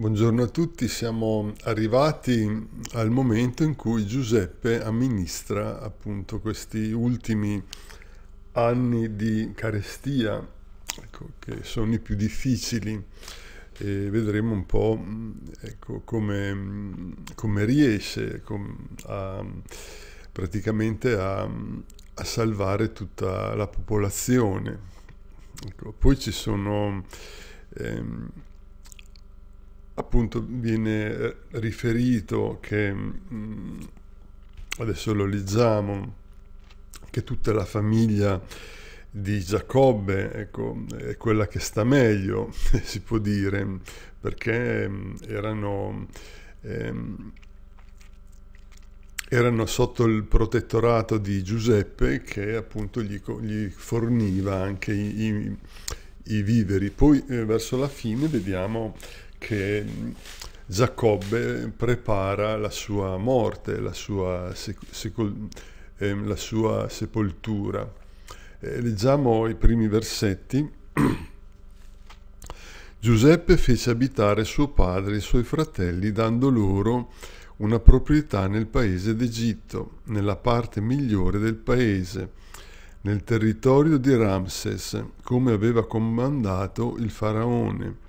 Buongiorno a tutti, siamo arrivati al momento in cui Giuseppe amministra appunto questi ultimi anni di carestia, ecco, che sono i più difficili e vedremo un po' mm, ecco, come, mm, come, riesce com, a, praticamente a, a, salvare tutta la popolazione. Ecco, poi ci sono... Ehm, appunto viene eh, riferito che, mm, adesso lo leggiamo, che tutta la famiglia di Giacobbe ecco, è quella che sta meglio, si può dire, perché mm, erano, ehm, erano sotto il protettorato di Giuseppe che appunto gli, gli forniva anche i, i, i viveri. Poi eh, verso la fine vediamo che mm, Giacobbe prepara la sua morte, la sua, eh, la sua sepoltura. Eh, leggiamo i primi versetti. Giuseppe fece abitare suo padre e i suoi fratelli dando loro una proprietà nel paese d'Egitto, nella parte migliore del paese, nel territorio di Ramses, come aveva comandato il faraone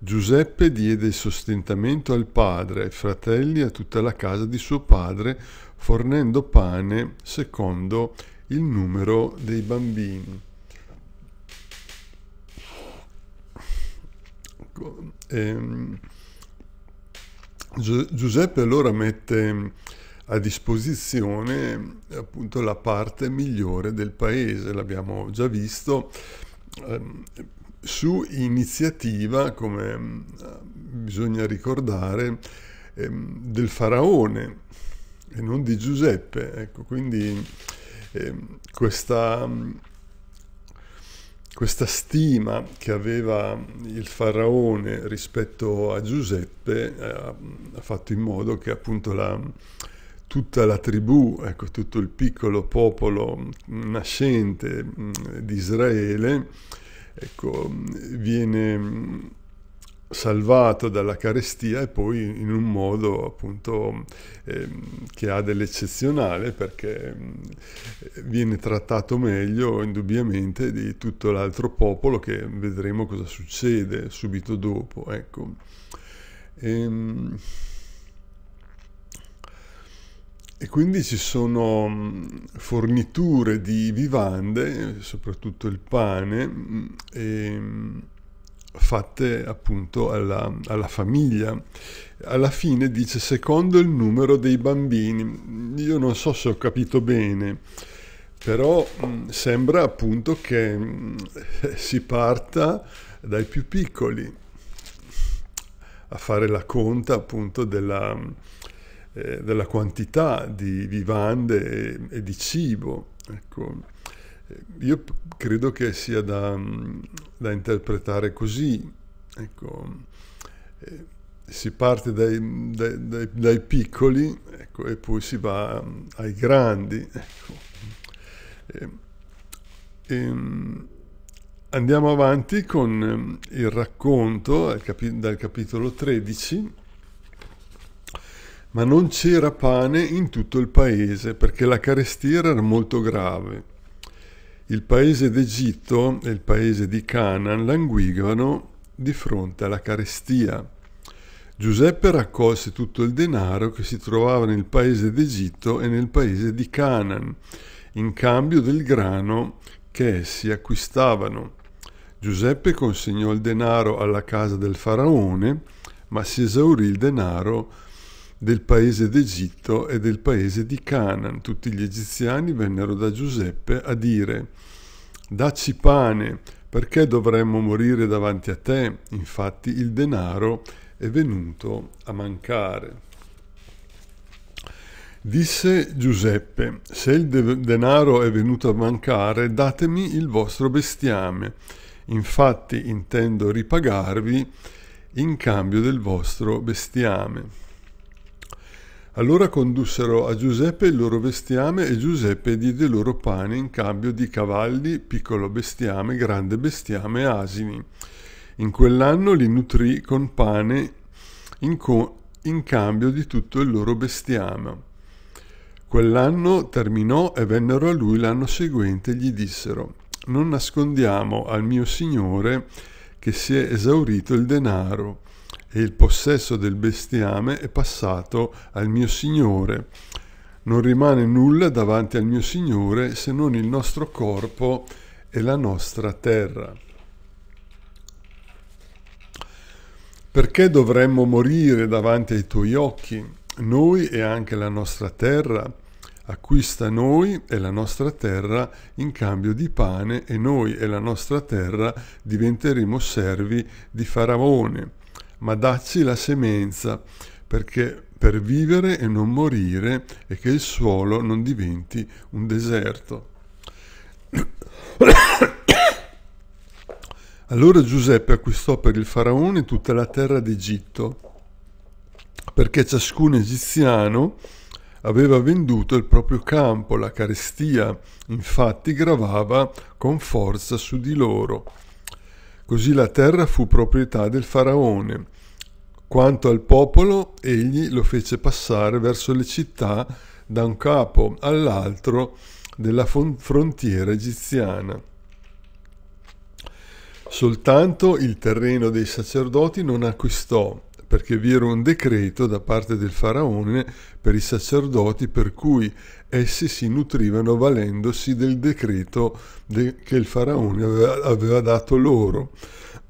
Giuseppe diede sostentamento al padre, ai fratelli e a tutta la casa di suo padre, fornendo pane secondo il numero dei bambini. Ehm, Giuseppe allora mette a disposizione appunto la parte migliore del paese, l'abbiamo già visto. Ehm, su iniziativa, come mm, bisogna ricordare, ehm, del faraone e non di Giuseppe. Ecco, quindi ehm, questa, mm, questa stima che aveva il faraone rispetto a Giuseppe eh, ha fatto in modo che appunto la, tutta la tribù, ecco, tutto il piccolo popolo nascente mm, di Israele, ecco, viene mm, salvato dalla carestia e poi in un modo appunto eh, che ha dell'eccezionale perché mm, viene trattato meglio indubbiamente di tutto l'altro popolo che vedremo cosa succede subito dopo ecco. e, ehm, e quindi ci sono mm, forniture di vivande, soprattutto il pane, mm, e, mm, fatte appunto alla, alla, famiglia. Alla fine dice secondo il numero dei bambini. Io non so se ho capito bene, però sembra appunto che si parta dai più piccoli a fare la conta appunto della, eh, della quantità di vivande e, e di cibo. Ecco, eh, io credo che sia da, mm, da interpretare così. Ecco, eh, si parte dai, dai, dai, dai piccoli ecco, e poi si va mm, ai grandi. E, ecco. e, ehm, andiamo avanti con mm, il racconto dal capitolo 13 ma non c'era pane in tutto il paese perché la carestia era molto grave. Il paese d'Egitto e il paese di Canaan languivano di fronte alla carestia. Giuseppe raccolse tutto il denaro che si trovava nel paese d'Egitto e nel paese di Canaan, in cambio del grano che essi acquistavano. Giuseppe consegnò il denaro alla casa del faraone, ma si esaurì il denaro del paese d'Egitto e del paese di Canaan. Tutti gli egiziani vennero da Giuseppe a dire Dacci pane, perché dovremmo morire davanti a te? Infatti il denaro è venuto a mancare. Disse Giuseppe, se il de- denaro è venuto a mancare, datemi il vostro bestiame. Infatti intendo ripagarvi in cambio del vostro bestiame. Allora condussero a Giuseppe il loro bestiame e Giuseppe diede loro pane in cambio di cavalli, piccolo bestiame, grande bestiame e asini. In quell'anno li nutrì con pane in, co- in cambio di tutto il loro bestiame. Quell'anno terminò e vennero a lui l'anno seguente e gli dissero, non nascondiamo al mio Signore che si è esaurito il denaro e il possesso del bestiame è passato al mio Signore. Non rimane nulla davanti al mio Signore se non il nostro corpo e la nostra terra. Perché dovremmo morire davanti ai tuoi occhi, noi e anche la nostra terra? Acquista noi e la nostra terra in cambio di pane e noi e la nostra terra diventeremo servi di Faraone ma dacci la semenza perché per vivere e non morire e che il suolo non diventi un deserto. Allora Giuseppe acquistò per il faraone tutta la terra d'Egitto, perché ciascun egiziano aveva venduto il proprio campo, la carestia infatti gravava con forza su di loro. Così la terra fu proprietà del faraone. Quanto al popolo, egli lo fece passare verso le città da un capo all'altro della frontiera egiziana. Soltanto il terreno dei sacerdoti non acquistò, perché vi era un decreto da parte del faraone per i sacerdoti per cui essi si nutrivano valendosi del decreto de- che il faraone aveva, aveva dato loro.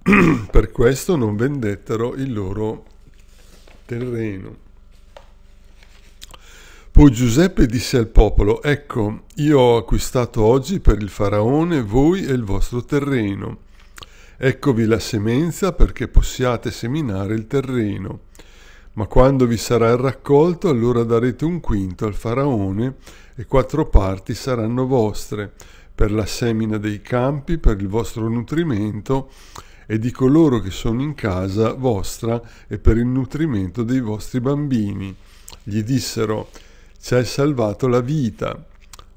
per questo non vendettero il loro terreno. Poi Giuseppe disse al popolo, ecco, io ho acquistato oggi per il faraone voi e il vostro terreno. Eccovi la semenza perché possiate seminare il terreno. Ma quando vi sarà il raccolto, allora darete un quinto al faraone e quattro parti saranno vostre, per la semina dei campi, per il vostro nutrimento e di coloro che sono in casa vostra e per il nutrimento dei vostri bambini. Gli dissero, ci hai salvato la vita,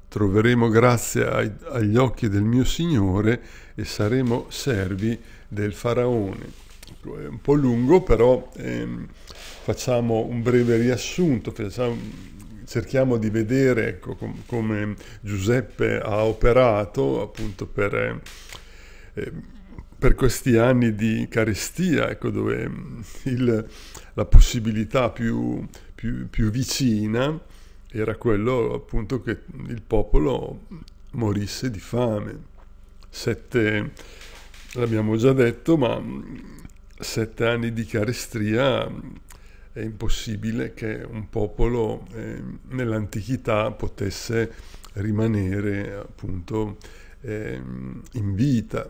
troveremo grazia ai, agli occhi del mio Signore e saremo servi del Faraone. È un po' lungo, però... Ehm, facciamo un breve riassunto, facciamo, cerchiamo di vedere ecco, com, come Giuseppe ha operato appunto per, eh, per questi anni di carestia, ecco, dove mm, il, la possibilità più, più, più vicina era quello appunto che il popolo morisse di fame. Sette, l'abbiamo già detto, ma mm, sette anni di carestia è impossibile che un popolo eh, nell'antichità potesse rimanere appunto eh, in vita.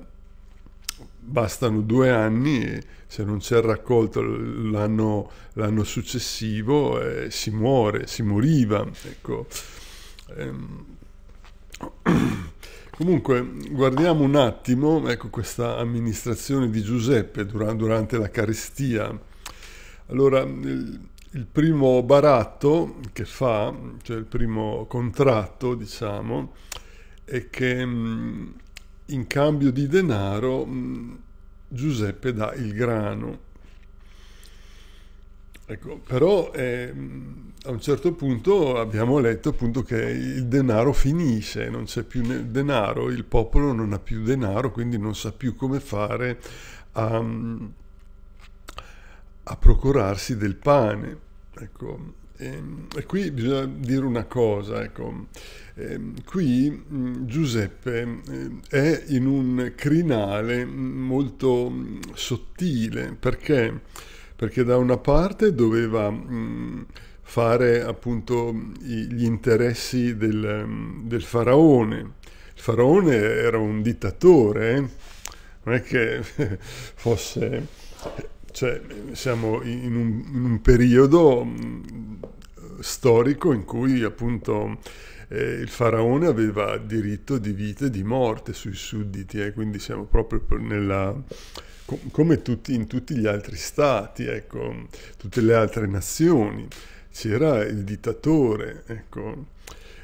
Bastano due anni e se non c'è il raccolto l'anno, l'anno successivo eh, si muore, si moriva. Ecco. Ehm, comunque, guardiamo un attimo ecco, questa amministrazione di Giuseppe durante la carestia allora, il, il primo baratto che fa, cioè il primo contratto, diciamo, è che mm, in cambio di denaro mm, Giuseppe dà il grano. Ecco, però eh, a un certo punto abbiamo letto appunto che il denaro finisce, non c'è più denaro, il popolo non ha più denaro, quindi non sa più come fare a a procurarsi del pane. Ecco, e, ehm, e qui bisogna dire una cosa, ecco, e, ehm, qui mh, mm, Giuseppe eh, è in un crinale molto mh, mm, sottile, perché? perché? da una parte doveva mh, mm, fare appunto gli interessi del, del faraone, il faraone era un dittatore, eh? non è che fosse cioè, siamo in un, in un periodo mm, storico in cui appunto eh, il faraone aveva diritto di vita e di morte sui sudditi, eh, quindi siamo proprio nella, come tutti, in tutti gli altri stati, ecco, tutte le altre nazioni, c'era il dittatore, ecco.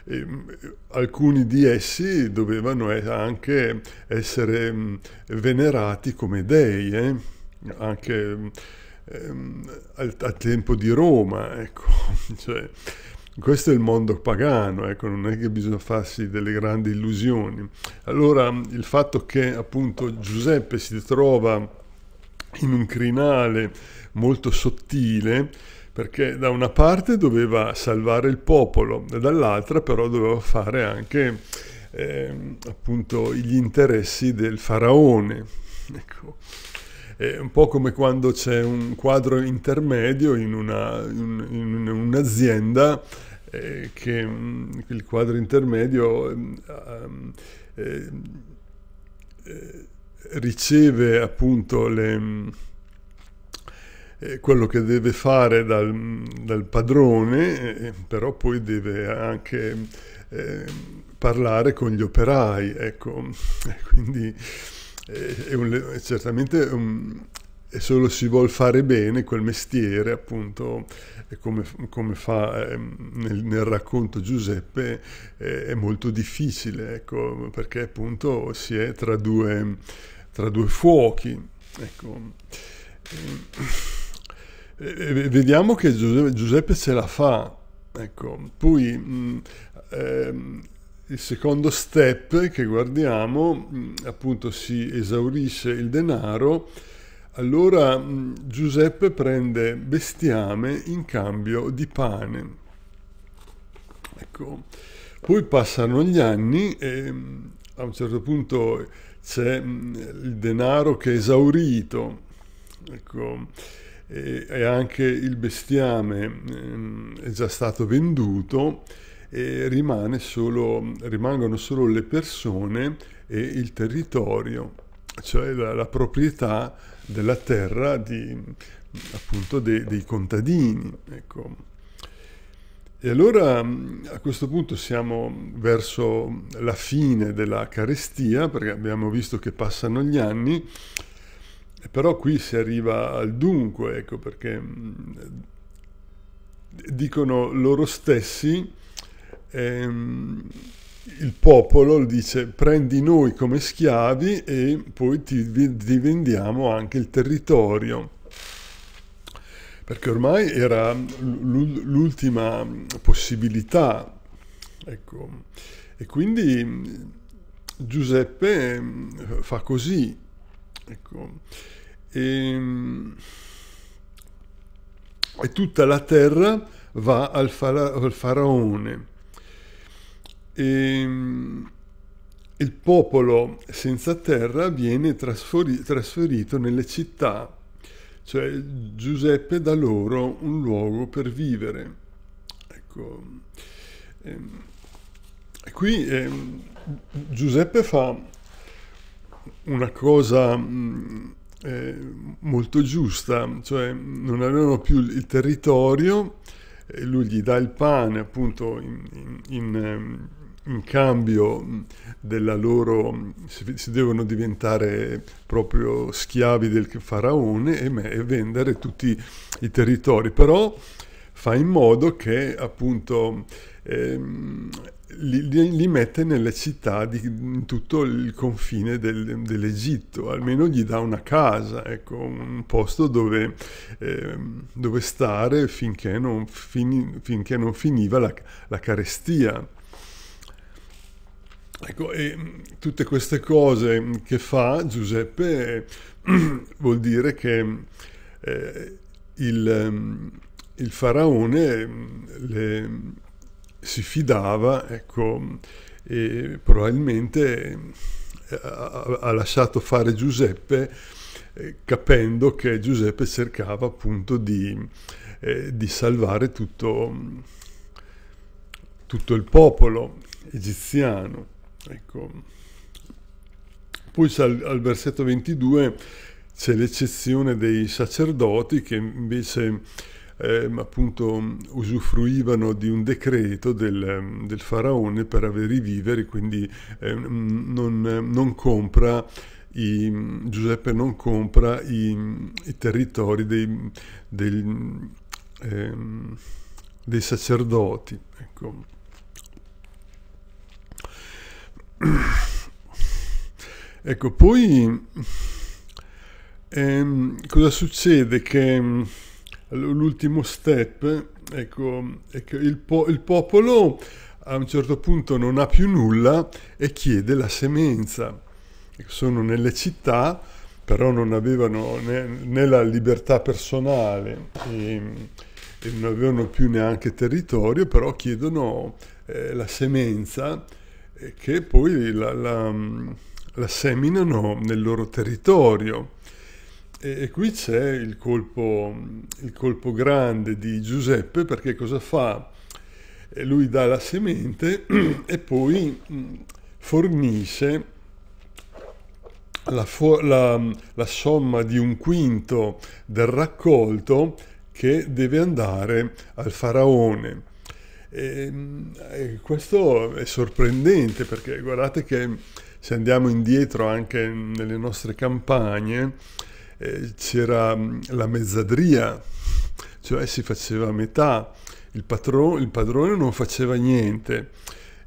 E, mm, alcuni di essi dovevano anche essere mm, venerati come dei. Eh anche ehm, al, al, tempo di Roma, ecco. cioè, questo è il mondo pagano, ecco. non è che bisogna farsi delle grandi illusioni. Allora il fatto che appunto Giuseppe si trova in un crinale molto sottile, perché da una parte doveva salvare il popolo, e dall'altra però doveva fare anche eh, appunto gli interessi del faraone. Ecco. È un po' come quando c'è un quadro intermedio in, una, in, in un'azienda eh, che mh, mm, il quadro intermedio mh, mm, ah, mm, eh, eh, riceve appunto le, mh, eh, quello che deve fare dal, dal padrone, eh, però poi deve anche eh, parlare con gli operai, ecco, quindi è, un, è certamente un, e solo si vuole fare bene quel mestiere, appunto, come, come fa eh, nel, nel, racconto Giuseppe, eh, è molto difficile, ecco, perché appunto si è tra due, tra due fuochi. Ecco. Eh, vediamo che Giuseppe, Giuseppe, ce la fa, ecco. Poi... Mh, ehm, il secondo step che guardiamo, mm, appunto si esaurisce il denaro, allora mm, Giuseppe prende bestiame in cambio di pane. Ecco. Poi passano gli anni e mm, a un certo punto c'è il denaro che è esaurito, ecco. e anche il bestiame è già stato venduto e solo, rimangono solo le persone e il territorio, cioè la, la proprietà della terra di, appunto de, dei contadini. Ecco. E allora a questo punto siamo verso la fine della carestia, perché abbiamo visto che passano gli anni, però qui si arriva al dunque, ecco, perché dicono loro stessi ehm, il popolo dice prendi noi come schiavi e poi ti, ti vendiamo anche il territorio perché ormai era l'ultima possibilità. Ecco. E quindi Giuseppe ehm, fa così. Ecco. E, ehm, e, tutta la terra va al, fara al faraone. E, ehm, il popolo senza terra viene trasferi- trasferito nelle città, cioè Giuseppe dà loro un luogo per vivere. Ecco, ehm, qui ehm, Giuseppe fa una cosa mh, eh, molto giusta, cioè non avevano più il territorio, e lui gli dà il pane appunto in, in, in ehm, in cambio mm, della loro mm, si devono diventare proprio schiavi del faraone e, vendere tutti i territori però fa in modo che appunto ehm, li, li, mette nelle città di in tutto il confine del, dell'Egitto, almeno gli dà una casa, ecco, un posto dove, eh, dove stare finché non, fin, finché non finiva la, la carestia. Ecco, e mm, tutte queste cose che fa Giuseppe eh, vuol dire che eh, il, mm, il, faraone mm, le, si fidava, ecco, e probabilmente eh, ha, ha lasciato fare Giuseppe eh, capendo che Giuseppe cercava appunto di, eh, di salvare tutto, tutto il popolo egiziano. Ecco. Poi al, al versetto 22 c'è l'eccezione dei sacerdoti che invece eh, appunto usufruivano di un decreto del, del, faraone per avere i viveri, quindi eh, non, non compra i, Giuseppe non compra i, i territori dei, dei, eh, dei sacerdoti. Ecco. Ecco, poi ehm, cosa succede? Che mm, l'ultimo step, ecco, è che il, po il popolo a un certo punto non ha più nulla e chiede la semenza. Ecco, sono nelle città, però non avevano né, né la libertà personale e, e, non avevano più neanche territorio, però chiedono eh, la semenza che poi la, la, la seminano nel loro territorio. E, e qui c'è il colpo, il colpo grande di Giuseppe perché cosa fa? Eh, lui dà la semente e poi mm, fornisce la, la, la, somma di un quinto del raccolto che deve andare al faraone. E ehm, eh, questo è sorprendente perché guardate che se andiamo indietro anche nelle nostre campagne eh, c'era mm, la mezzadria, cioè si faceva metà, il, patron, il padrone non faceva niente,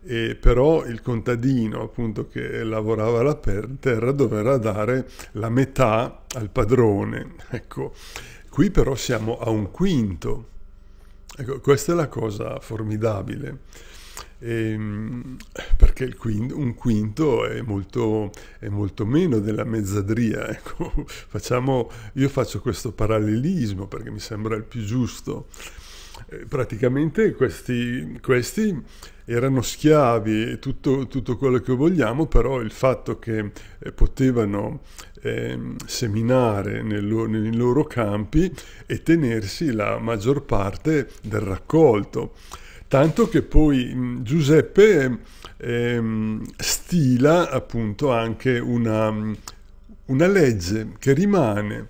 eh, però il contadino appunto che lavorava la terra dovrà dare la metà al padrone. Ecco, qui però siamo a un quinto Ecco, questa è la cosa formidabile. Ehm, perché quinto, un quinto è molto, è molto, meno della mezzadria. Ecco. Facciamo, io faccio questo parallelismo perché mi sembra il più giusto. Eh, praticamente questi, questi erano schiavi e tutto, tutto, quello che vogliamo, però il fatto che eh, potevano eh, seminare nel, nei loro campi e tenersi la maggior parte del raccolto. Tanto che poi mh, Giuseppe eh, stila appunto anche una, una legge che rimane,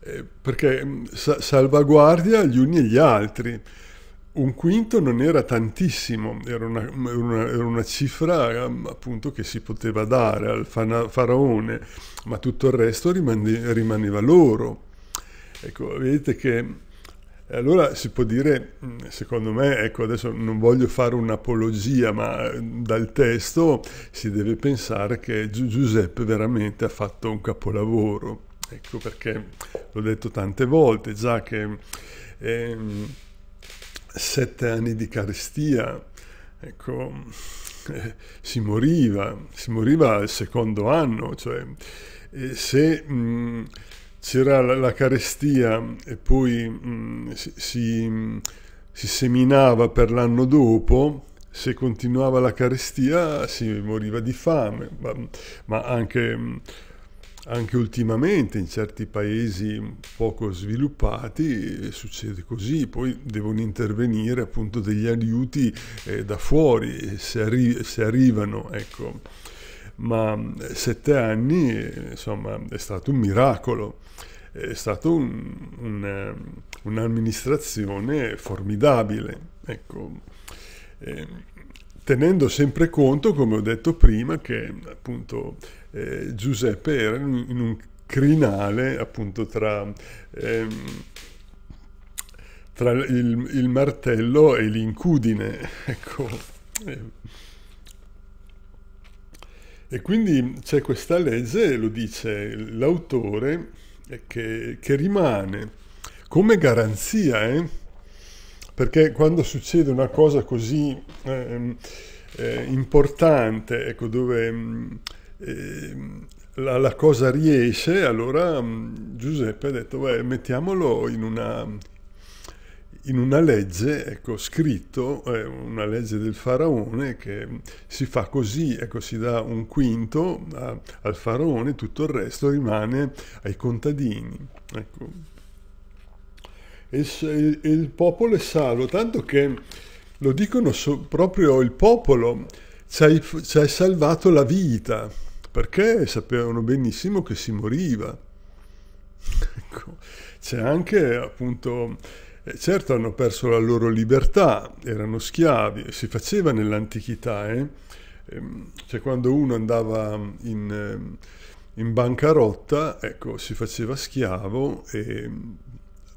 eh, perché sa- salvaguardia gli uni e gli altri un quinto non era tantissimo, era una, una, era una, cifra ehm, appunto che si poteva dare al faraone, ma tutto il resto rimane, rimaneva loro. Ecco, vedete che allora si può dire, mm, secondo me, ecco adesso non voglio fare un'apologia, ma mm, dal testo si deve pensare che Giuseppe veramente ha fatto un capolavoro. Ecco perché l'ho detto tante volte, già che... Ehm, sette anni di carestia, ecco, eh, si moriva, si moriva al secondo anno, cioè eh, se mh, mm, c'era la, la, carestia e poi mh, mm, si, si, si seminava per l'anno dopo, se continuava la carestia si moriva di fame, ma, ma anche mm, anche ultimamente in certi paesi poco sviluppati succede così, poi devono intervenire appunto degli aiuti eh, da fuori se, arri- se arrivano. Ecco. Ma eh, sette anni eh, insomma, è stato un miracolo, è stata un, un, ehm, un'amministrazione formidabile. Ecco. Eh, tenendo sempre conto, come ho detto prima, che appunto eh, Giuseppe era in un crinale appunto tra... Ehm, tra il, il, martello e l'incudine, ecco. Eh. E quindi c'è questa legge, lo dice l'autore, che, che, rimane come garanzia, eh? perché quando succede una cosa così eh, eh, importante, ecco, dove eh, la, la, cosa riesce, allora mm, Giuseppe ha detto, beh, mettiamolo in una, in una legge, ecco, scritto, eh, una legge del faraone che si fa così, ecco, si dà un quinto a, al faraone, tutto il resto rimane ai contadini. Ecco il, il popolo è salvo, tanto che lo dicono su, proprio il popolo, ci hai, ci hai salvato la vita, perché sapevano benissimo che si moriva. Ecco, c'è anche appunto, eh, certo hanno perso la loro libertà, erano schiavi, si faceva nell'antichità, eh? Ehm, cioè quando uno andava in, ehm, in bancarotta, ecco, si faceva schiavo e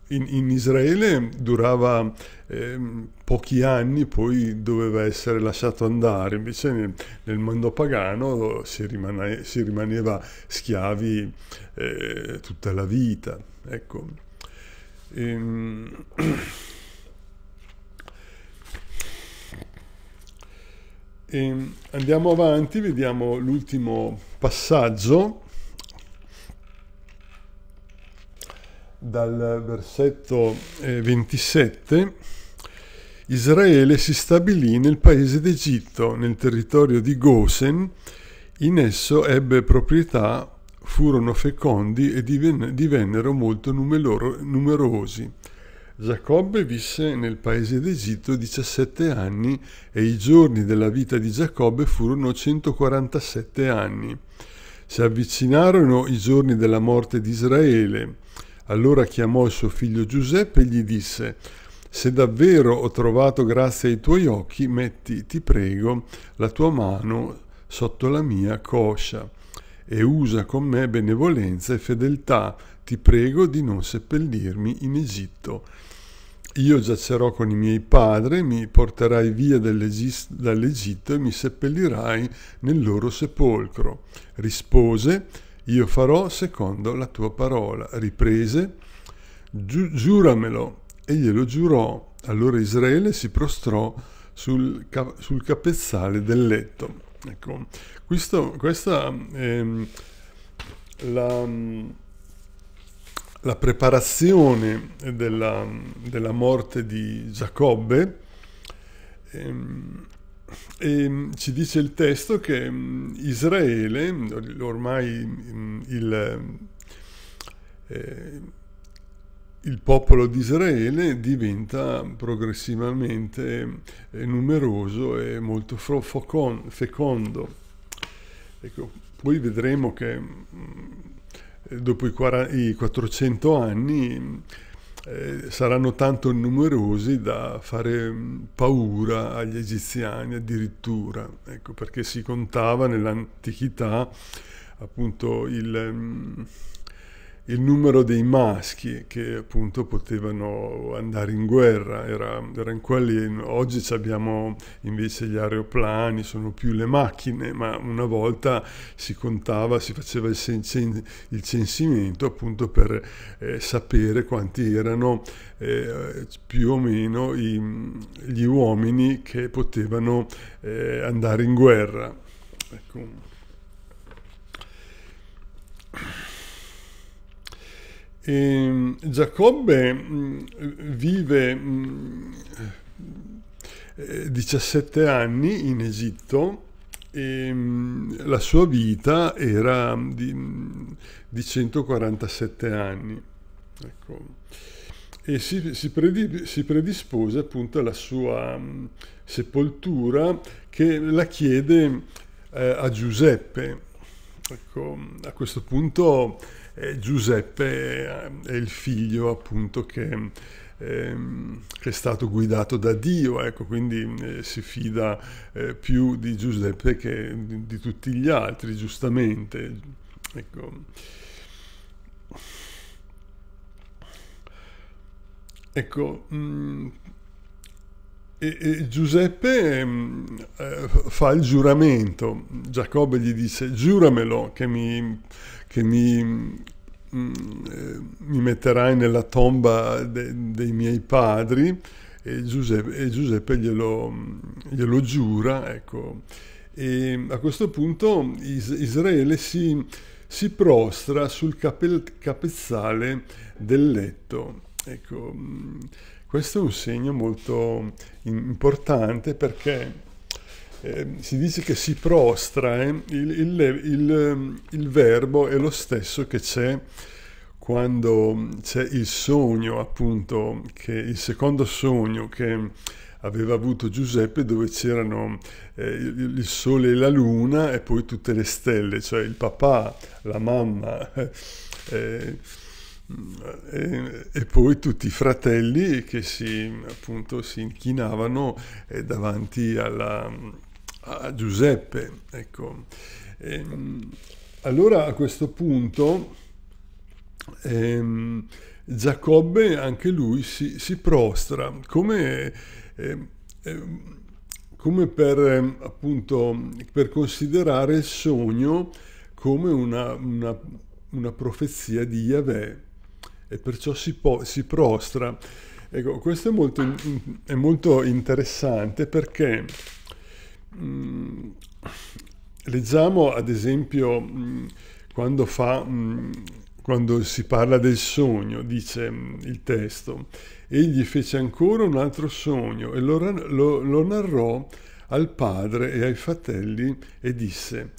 in, in Israele durava eh, pochi anni, poi doveva essere lasciato andare, invece nel, nel mondo pagano si, rimane, si rimaneva schiavi eh, tutta la vita. Ecco. Ehm... E ehm, andiamo avanti, vediamo l'ultimo passaggio dal versetto 27, eh, Israele si stabilì nel paese d'Egitto, nel territorio di Gosen, in esso ebbe proprietà, furono fecondi e divennero molto numerosi. Giacobbe visse nel paese d'Egitto 17 anni e i giorni della vita di Giacobbe furono 147 anni. Si avvicinarono i giorni della morte di Israele allora chiamò il suo figlio Giuseppe e gli disse, se davvero ho trovato grazia ai tuoi occhi, metti, ti prego, la tua mano sotto la mia coscia e usa con me benevolenza e fedeltà, ti prego di non seppellirmi in Egitto. Io giacerò con i miei padri, mi porterai via dall'Egitto e mi seppellirai nel loro sepolcro. Rispose, io farò secondo la tua parola. Riprese, giuramelo. E glielo giurò. Allora Israele si prostrò sul, ca- sul capezzale del letto. Ecco, questo, questa è ehm, la, la preparazione della, della, morte di Giacobbe. Ehm, e ehm, ci dice il testo che mm, Israele, ormai mm, il, eh, il popolo di Israele diventa progressivamente eh, numeroso e molto fecondo. Ecco, poi vedremo che mm, dopo i 400 anni eh, saranno tanto numerosi da fare mm, paura agli egiziani addirittura, ecco, perché si contava nell'antichità appunto il mm, il numero dei maschi che appunto potevano andare in guerra, era, era in quelli, oggi abbiamo invece gli aeroplani, sono più le macchine, ma una volta si contava, si faceva il, cens- il censimento appunto per eh, sapere quanti erano eh, più o meno i, gli uomini che potevano eh, andare in guerra. Ecco. E ehm, Giacobbe mm, vive 17 mm, anni in Egitto e ehm, la sua vita era di, mm, di 147 anni. Ecco. E si, si, predi, si, predispose appunto alla sua sepoltura che la chiede eh, a Giuseppe. Ecco, a questo punto eh, Giuseppe eh, è il figlio appunto che, ehm, che è stato guidato da Dio, ecco, quindi eh, si fida eh, più di Giuseppe che di, di tutti gli altri, giustamente. Ecco. Ecco, mh, mm, e, e Giuseppe mh, mm, eh, fa il giuramento, Giacobbe gli dice giuramelo che mi che mi, mm, eh, mi metterai nella tomba de, dei miei padri e Giuseppe, e Giuseppe glielo, glielo, giura. Ecco. E a questo punto Is- Israele si, si, prostra sul cape- capezzale del letto. Ecco, mm, questo è un segno molto importante perché eh, si dice che si prostra, eh? il, il, il, ehm, il, verbo è lo stesso che c'è quando c'è il sogno, appunto, che il secondo sogno che aveva avuto Giuseppe dove c'erano eh, il sole e la luna e poi tutte le stelle, cioè il papà, la mamma eh, eh, e, poi tutti i fratelli che si, appunto, si inchinavano eh, davanti alla, a Giuseppe. Ecco. Ehm, allora a questo punto ehm, Giacobbe anche lui si, si prostra come, eh, eh, come per, appunto, per, considerare il sogno come una, una, una profezia di Yahweh e perciò si, po- si prostra. Ecco, questo è molto, è molto interessante perché Mm. leggiamo ad esempio mm, quando, fa, mm, quando si parla del sogno, dice il testo, egli fece ancora un altro sogno e lo, lo, lo narrò al padre e ai fratelli e disse,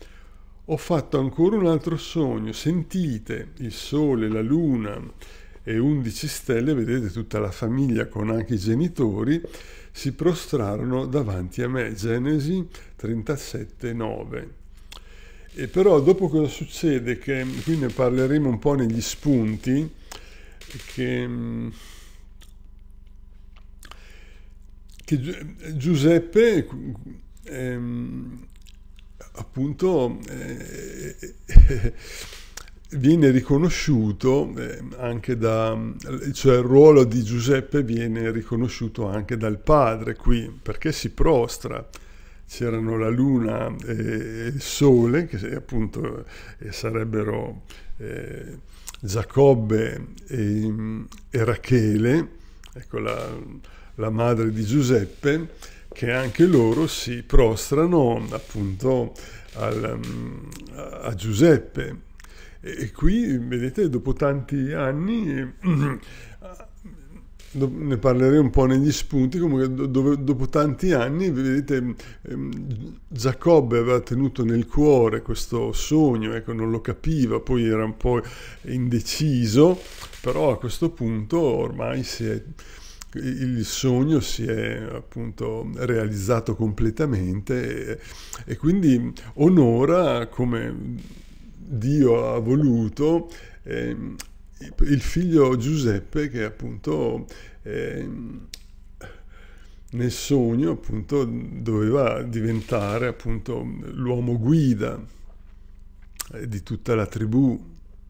ho fatto ancora un altro sogno, sentite il sole, la luna e undici stelle, vedete tutta la famiglia con anche i genitori, si prostrarono davanti a me. Genesi 37,9. E però dopo cosa succede? Che qui ne parleremo un po' negli spunti, che, che Giuseppe ehm, appunto eh, eh, viene riconosciuto eh, anche da, cioè il ruolo di Giuseppe viene riconosciuto anche dal padre qui, perché si prostra. C'erano la luna e il sole, che appunto eh, sarebbero eh, Giacobbe e, mm, e, Rachele, ecco la, la madre di Giuseppe, che anche loro si prostrano appunto al, mm, a Giuseppe e qui, vedete, dopo tanti anni, eh, ne parlerei un po' negli spunti, comunque dove, dopo tanti anni, vedete, Giacobbe ehm, aveva tenuto nel cuore questo sogno, ecco, non lo capiva, poi era un po' indeciso, però a questo punto ormai si è il sogno si è appunto realizzato completamente e, e quindi onora come Dio ha voluto, eh, il figlio Giuseppe che appunto eh, nel sogno appunto doveva diventare appunto l'uomo guida eh, di tutta la tribù.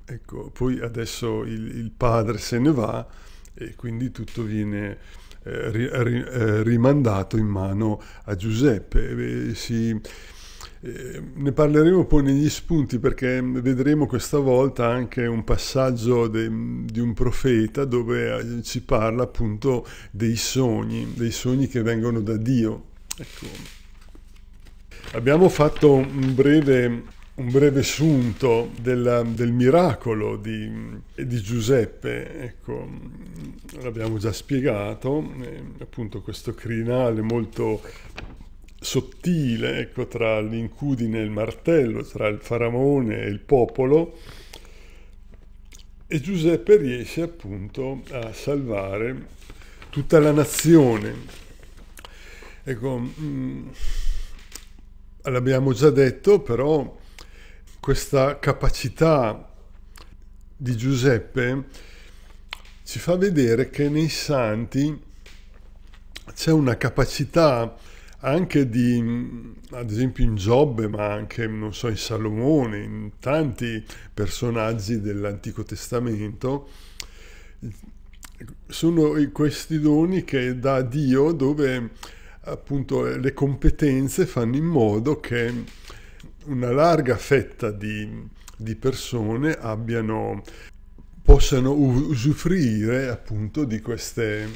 Ecco, poi adesso il, il, padre se ne va e quindi tutto viene eh, ri, ri, eh, rimandato in mano a Giuseppe. si, eh, ne parleremo poi negli spunti perché mm, vedremo questa volta anche un passaggio de, mm, di un profeta dove eh, ci parla appunto dei sogni, dei sogni che vengono da Dio. Ecco. Abbiamo fatto un breve, un breve sunto della, del miracolo di, mm, di Giuseppe, ecco, l'abbiamo già spiegato, eh, appunto questo crinale molto sottile ecco, tra l'incudine e il martello, tra il faraone e il popolo, e Giuseppe riesce appunto a salvare tutta la nazione. Ecco, mm, l'abbiamo già detto, però questa capacità di Giuseppe ci fa vedere che nei santi c'è una capacità anche di, ad esempio in Giobbe, ma anche, non so, in Salomone, in tanti personaggi dell'Antico Testamento, sono questi doni che dà Dio dove appunto le competenze fanno in modo che una larga fetta di, di persone abbiano, possano usufruire appunto di queste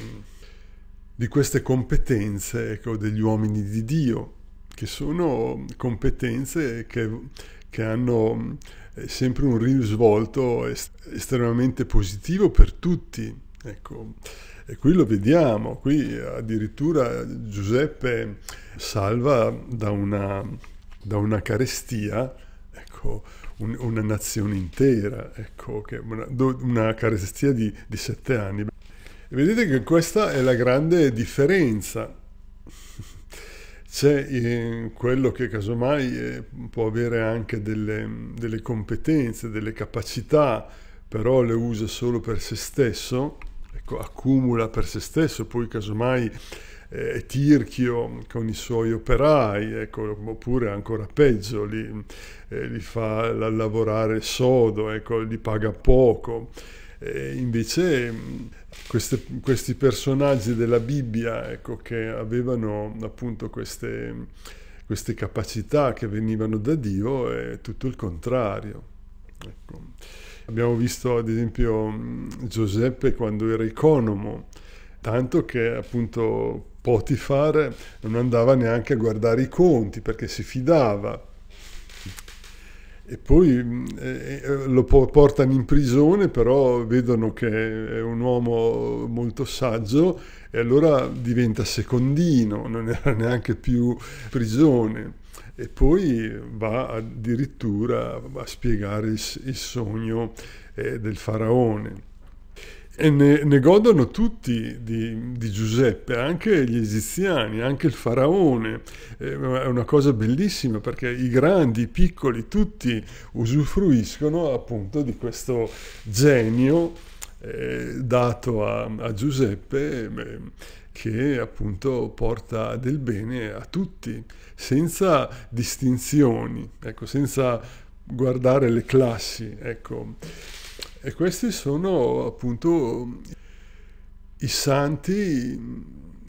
di queste competenze ecco, degli uomini di Dio, che sono competenze che, che hanno eh, sempre un risvolto estremamente positivo per tutti. Ecco. E qui lo vediamo, qui addirittura Giuseppe salva da una, da una carestia ecco, un, una nazione intera, ecco, una, una, carestia di, di sette anni vedete che questa è la grande differenza. C'è eh, quello che casomai eh, può avere anche delle, delle competenze, delle capacità, però le usa solo per se stesso, ecco, accumula per se stesso, poi casomai eh, tirchio con i suoi operai, ecco, oppure ancora peggio, li, eh, li fa lavorare sodo, ecco, li paga poco. E invece mm, queste, questi personaggi della Bibbia ecco, che avevano appunto queste, queste, capacità che venivano da Dio è tutto il contrario. Ecco. Abbiamo visto ad esempio mm, Giuseppe quando era economo, tanto che appunto Potifar non andava neanche a guardare i conti perché si fidava e poi mm, eh, eh, lo portano in prigione, però vedono che è un uomo molto saggio e allora diventa secondino, non era neanche più prigione. E poi va addirittura a spiegare il, il sogno eh, del faraone. E ne, ne godono tutti di, di, Giuseppe, anche gli egiziani, anche il faraone. Eh, è una cosa bellissima perché i grandi, i piccoli, tutti usufruiscono appunto di questo genio eh, dato a, a Giuseppe. Beh, che appunto porta del bene a tutti, senza distinzioni, ecco, senza guardare le classi. Ecco. E questi sono appunto i santi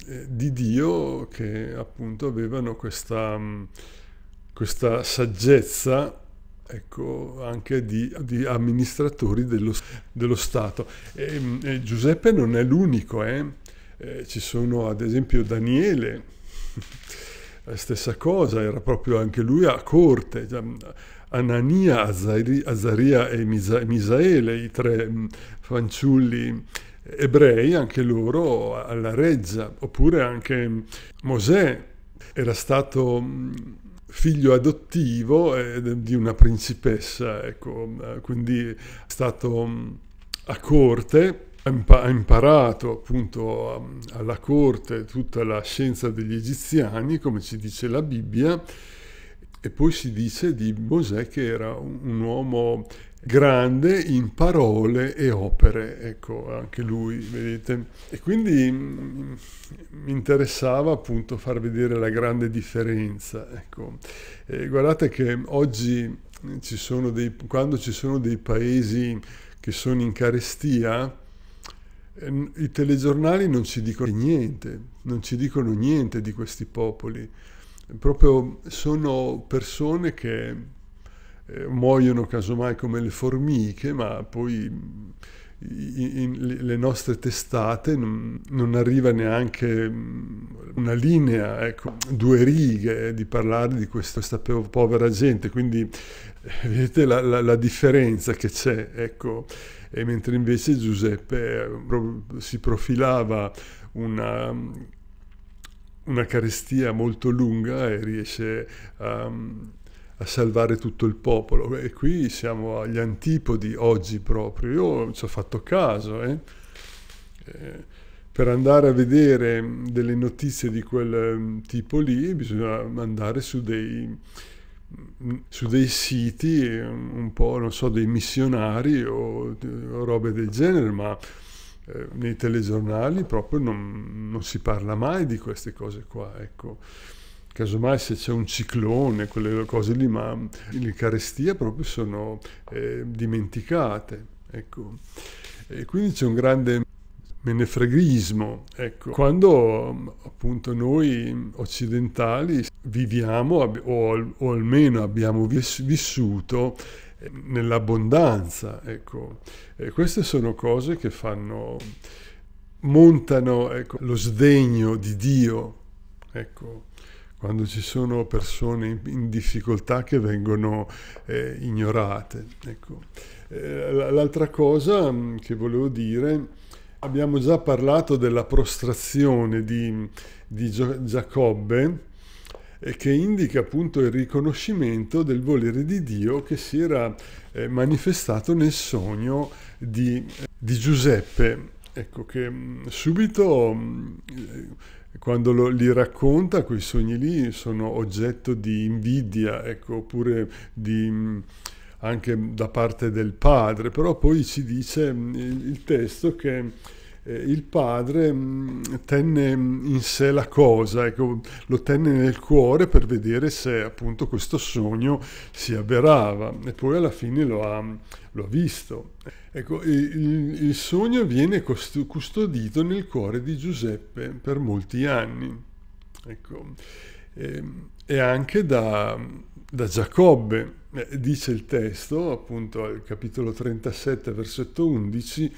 eh, di Dio che appunto avevano questa, questa saggezza ecco, anche di, di amministratori dello, dello Stato. E, e Giuseppe non è l'unico, eh? eh, ci sono ad esempio Daniele, la stessa cosa, era proprio anche lui a corte, Anania, Azaria e Misaele, i tre mm, fanciulli ebrei, anche loro alla reggia, oppure anche mm, Mosè era stato mm, figlio adottivo eh, di una principessa, ecco, eh, quindi è stato a corte, ha imparato appunto alla corte tutta la scienza degli egiziani, come ci dice la Bibbia, e poi si dice di Mosè che era un uomo grande in parole e opere, ecco anche lui, vedete. E quindi mm, mm, mi interessava appunto far vedere la grande differenza. Ecco. E guardate che oggi ci sono dei, quando ci sono dei paesi che sono in carestia, ehm, i telegiornali non ci dicono niente, non ci dicono niente di questi popoli proprio sono persone che eh, muoiono casomai come le formiche, ma poi mm, in, in, le nostre testate non, non, arriva neanche mm, una linea, ecco, due righe eh, di parlare di questa, questa, povera gente. Quindi eh, vedete la, la, la differenza che c'è, ecco. mentre invece Giuseppe eh, si profilava una mm, una carestia molto lunga e riesce a, ehm, a, salvare tutto il popolo. E qui siamo agli antipodi oggi proprio, io ci ho fatto caso. Eh? eh per andare a vedere mm, delle notizie di quel mm, tipo lì bisogna andare su dei, mm, su dei siti un po', non so, dei missionari o, o robe del genere, ma eh, nei telegiornali proprio non, non, si parla mai di queste cose qua, ecco. Casomai se c'è un ciclone, quelle cose lì, ma le carestie proprio sono eh, dimenticate, ecco. E quindi c'è un grande menefregismo, Ecco. Quando appunto noi occidentali viviamo o, almeno abbiamo vissuto nell'abbondanza. Ecco. E queste sono cose che fanno, montano ecco, lo sdegno di Dio. Ecco quando ci sono persone in difficoltà che vengono eh, ignorate. Ecco. Eh, l'altra cosa mm, che volevo dire, abbiamo già parlato della prostrazione di, di Giacobbe, che indica appunto il riconoscimento del volere di Dio che si era eh, manifestato nel sogno di, di Giuseppe. Ecco che mm, subito mm, eh, quando lo, li racconta, quei sogni lì sono oggetto di invidia, ecco, oppure di, mm, anche da parte del padre, però poi ci dice il, il testo che eh, il padre mh, mm, tenne mm, in sé la cosa, ecco, lo tenne nel cuore per vedere se appunto questo sogno si avverava e poi alla fine lo ha, lo ha visto. Ecco, il, il sogno viene custodito nel cuore di Giuseppe per molti anni. Ecco, e, ehm, e anche da, da Giacobbe, eh, dice il testo, appunto al capitolo 37, versetto 11,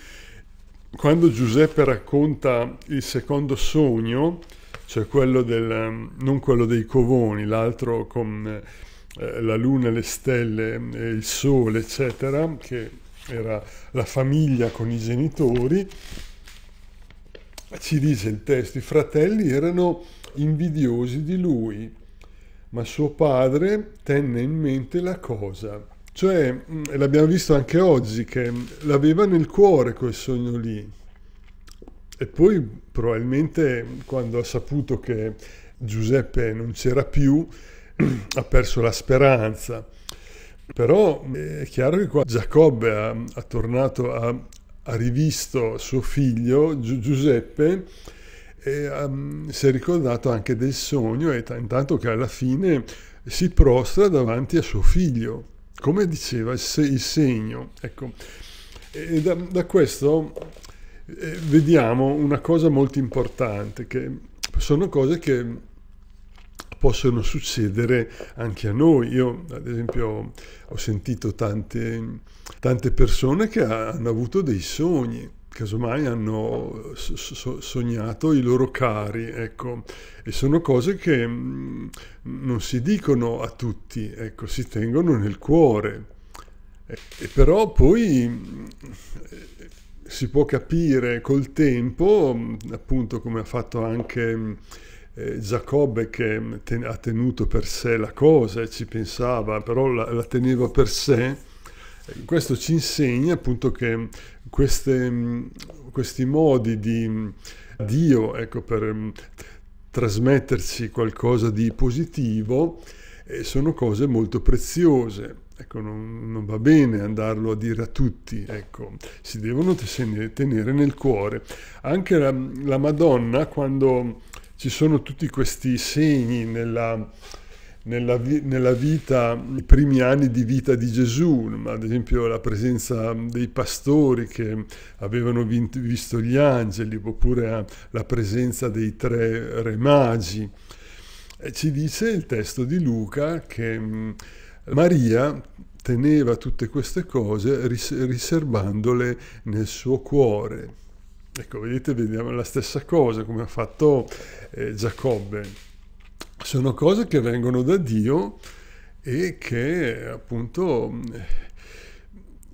quando Giuseppe racconta il secondo sogno, cioè quello del, mm, non quello dei covoni, l'altro con eh, eh la luna, le stelle, mm, il sole, eccetera, che era la famiglia con i genitori, ci dice il testo, i fratelli erano invidiosi di lui, ma suo padre tenne in mente la cosa cioè, mm, l'abbiamo visto anche oggi, che l'aveva nel cuore quel sogno lì. E poi probabilmente quando ha saputo che Giuseppe non c'era più, ha perso la speranza. Però eh, è chiaro che qua Giacobbe ha, ha tornato, a, ha rivisto suo figlio Giuseppe e um, si è ricordato anche del sogno e intanto che alla fine si prostra davanti a suo figlio come diceva, il segno. Ecco, e da, da questo eh, vediamo una cosa molto importante, che sono cose che possono succedere anche a noi. Io, ad esempio, ho sentito tante, tante persone che hanno avuto dei sogni casomai hanno sognato i loro cari, ecco, e sono cose che mm, non si dicono a tutti, ecco, si tengono nel cuore. E però poi mm, si può capire col tempo, mm, appunto come ha fatto anche eh, Giacobbe che ha tenuto per sé la cosa e ci pensava, però la, la teneva per sé, questo ci insegna appunto che queste, mm, questi modi di mm, Dio ecco, per mm, trasmetterci qualcosa di positivo eh, sono cose molto preziose. Ecco, non, non, va bene andarlo a dire a tutti, ecco, si devono tenere nel cuore. Anche la, la Madonna, quando ci sono tutti questi segni nella, nella, vi- nella vita, i primi anni di vita di Gesù, ad esempio la presenza dei pastori che avevano vinto, visto gli angeli, oppure eh, la presenza dei tre re magi. E ci dice il testo di Luca che mm, Maria teneva tutte queste cose ris- riservandole nel suo cuore. Ecco, vedete, vediamo la stessa cosa come ha fatto eh, Giacobbe sono cose che vengono da Dio e che appunto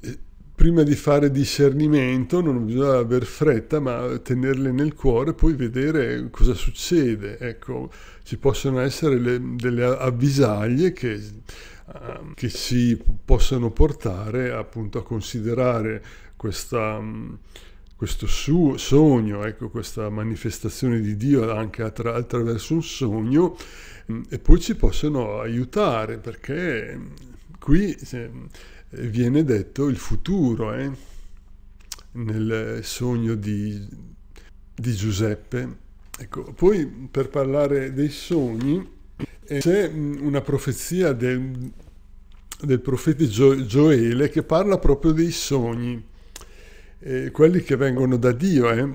eh, prima di fare discernimento non bisogna aver fretta ma tenerle nel cuore e poi vedere cosa succede ecco ci possono essere le, delle avvisaglie che, ehm, che ci possono portare appunto a considerare questa questo suo sogno, ecco, questa manifestazione di Dio anche attra attraverso un sogno, mm, e poi ci possono aiutare perché mm, qui eh, viene detto il futuro eh? nel sogno di, di Giuseppe. Ecco, poi per parlare dei sogni eh, c'è mm, una profezia del, del profeta Gio, Gioele che parla proprio dei sogni eh, quelli che vengono da Dio. Eh.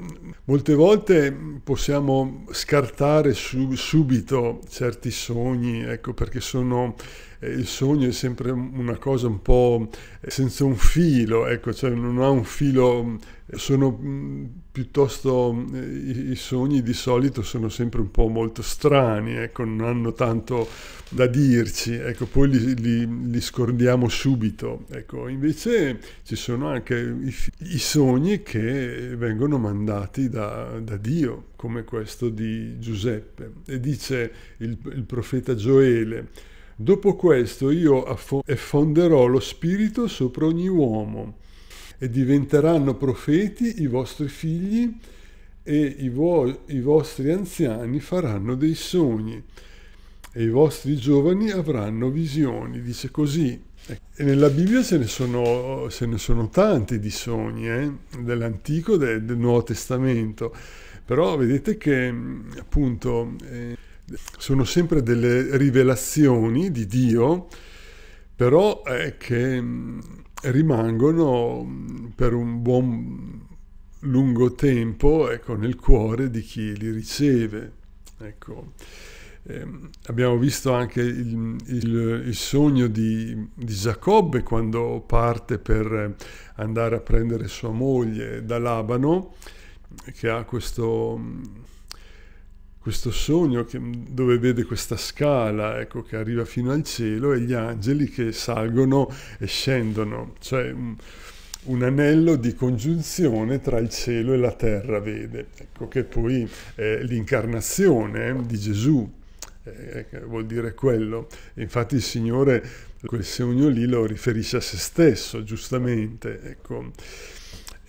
Molte volte possiamo scartare su, subito certi sogni, ecco, perché sono eh, il sogno è sempre una cosa un po' eh, senza un filo, ecco, cioè non ha un filo, mm, sono mm, piuttosto, mm, i, i sogni di solito sono sempre un po' molto strani, ecco, non hanno tanto da dirci, ecco, poi li, li, li scordiamo subito, ecco, invece ci sono anche i, i sogni che vengono mandati da, da Dio, come questo di Giuseppe, e dice il, il profeta Gioele, Dopo questo io effonderò lo spirito sopra ogni uomo e diventeranno profeti i vostri figli e i, vo i vostri anziani faranno dei sogni e i vostri giovani avranno visioni, dice così. E nella Bibbia ce ne sono, ce ne sono tanti di sogni, eh? dell'Antico e del, del Nuovo Testamento, però vedete che appunto... Eh, sono sempre delle rivelazioni di Dio, però eh, che mm, rimangono mm, per un buon lungo tempo ecco, nel cuore di chi li riceve. Ecco. Eh, abbiamo visto anche il, il, il sogno di, di, Giacobbe quando parte per andare a prendere sua moglie da Labano, che ha questo mm, questo sogno che, dove vede questa scala ecco, che arriva fino al cielo e gli angeli che salgono e scendono, cioè un, un anello di congiunzione tra il cielo e la terra, vede, ecco, che poi è l'incarnazione di Gesù, eh, ecco, vuol dire quello. Infatti il Signore quel sogno lì lo riferisce a se stesso, giustamente. Ecco.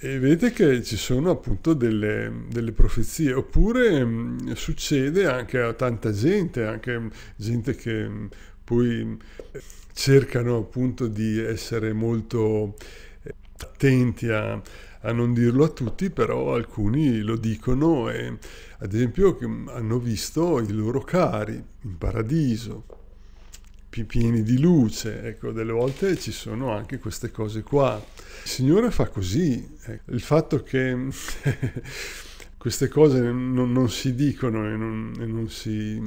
E vedete che ci sono appunto delle, delle profezie, oppure mh, mm, succede anche a tanta gente, anche mm, gente che mh, mm, poi cercano appunto di essere molto eh, attenti a, a, non dirlo a tutti, però alcuni lo dicono e ad esempio hanno visto i loro cari in paradiso pieni di luce, ecco, delle volte ci sono anche queste cose qua. Il Signore fa così, ecco. il fatto che queste cose non, non si dicono e, non, e non, si,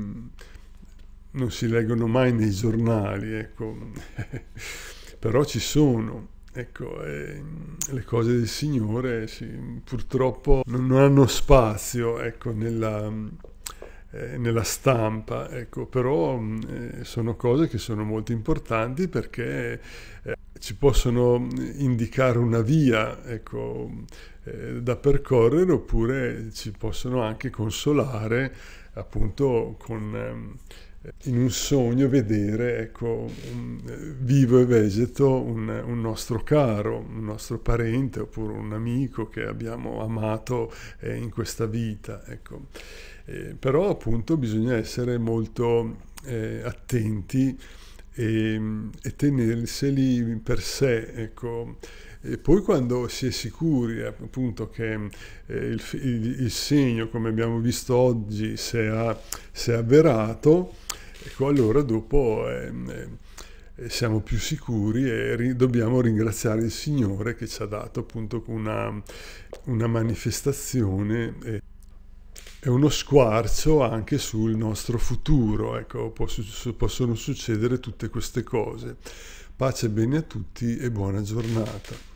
non, si, leggono mai nei giornali, ecco. però ci sono. Ecco, le cose del Signore sì, purtroppo non hanno spazio ecco, nella, eh, nella stampa, ecco, però mm, eh, sono cose che sono molto importanti perché eh, ci possono indicare una via ecco, eh, da percorrere oppure ci possono anche consolare appunto con, eh, in un sogno vedere ecco, un, eh, vivo e vegeto un, un, nostro caro, un nostro parente oppure un amico che abbiamo amato in questa vita. Ecco. Eh, però appunto bisogna essere molto eh, attenti e, e, tenerseli per sé. Ecco. E poi quando si è sicuri eh, appunto che eh, il, il, il, segno, come abbiamo visto oggi, si è avverato, ecco, allora dopo ehm, eh, siamo più sicuri e ri dobbiamo ringraziare il Signore che ci ha dato appunto una, una manifestazione. Eh è uno squarcio anche sul nostro futuro, ecco, possono succedere tutte queste cose. Pace e bene a tutti e buona giornata.